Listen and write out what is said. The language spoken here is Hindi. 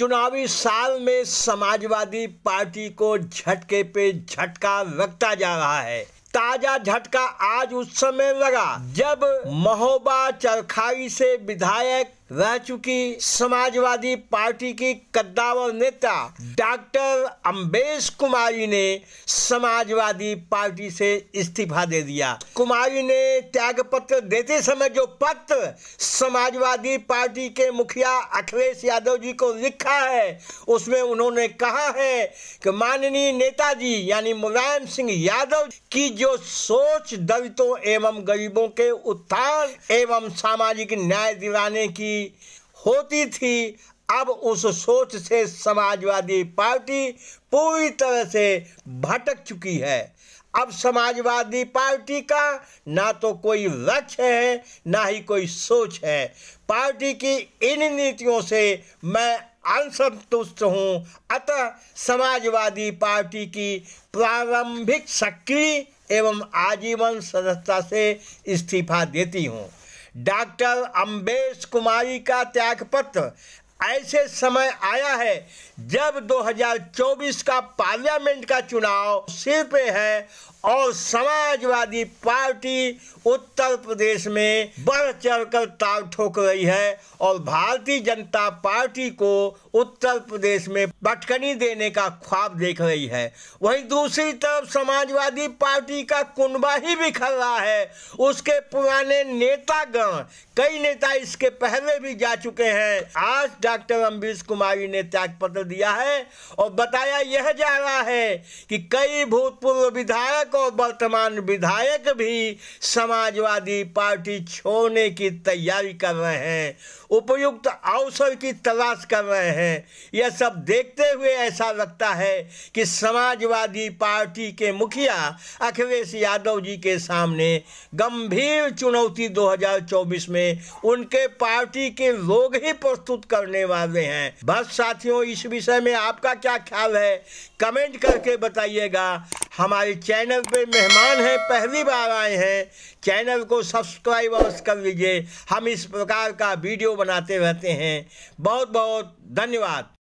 चुनावी साल में समाजवादी पार्टी को झटके पे झटका लगता जा रहा है ताजा झटका आज उस समय लगा जब महोबा चरखाई से विधायक रह चुकी समाजवादी पार्टी की कद्दावर नेता डॉक्टर अम्बेश कुमारी ने समाजवादी पार्टी से इस्तीफा दे दिया कुमारी ने त्याग पत्र देते समय जो पत्र समाजवादी पार्टी के मुखिया अखिलेश यादव जी को लिखा है उसमें उन्होंने कहा है कि माननीय नेताजी यानी मुलायम सिंह यादव की जो सोच दलितों एवं गरीबों के उत्थान एवं सामाजिक न्याय दिलाने की होती थी अब उस सोच से समाजवादी पार्टी पूरी तरह से भटक चुकी है अब समाजवादी पार्टी का ना तो कोई लक्ष्य है ना ही कोई सोच है पार्टी की इन नीतियों से मैं असंतुष्ट हूँ अतः समाजवादी पार्टी की प्रारंभिक सक्रिय एवं आजीवन सदस्यता से इस्तीफा देती हूँ डॉक्टर अम्बेश कुमारी का त्यागपत्र ऐसे समय आया है जब 2024 का पार्लियामेंट का चुनाव सिर पे है और समाजवादी पार्टी उत्तर प्रदेश में बढ़ चढ़कर ताल ठोक रही है और भारतीय जनता पार्टी को उत्तर प्रदेश में बटकनी देने का ख्वाब देख रही है वहीं दूसरी तरफ समाजवादी पार्टी का कुनबा ही बिखर रहा है उसके पुराने नेतागण कई नेता इसके पहले भी जा चुके हैं आज डॉक्टर अम्बरीश कुमारी ने त्यागपत्र दिया है और बताया यह जा रहा है कि कई भूतपूर्व विधायक और वर्तमान विधायक भी समाजवादी पार्टी छोड़ने की तैयारी कर रहे हैं उपयुक्त अवसर की तलाश कर रहे हैं यह सब देखते हुए ऐसा लगता है कि समाजवादी पार्टी के मुखिया अखिलेश यादव जी के सामने गंभीर चुनौती 2024 में उनके पार्टी के लोग ही प्रस्तुत करने करने वाले हैं बस साथियों इस विषय में आपका क्या ख्याल है कमेंट करके बताइएगा हमारे चैनल पे मेहमान हैं पहली बार आए हैं चैनल को सब्सक्राइब अवश्य कर लीजिए हम इस प्रकार का वीडियो बनाते रहते हैं बहुत बहुत धन्यवाद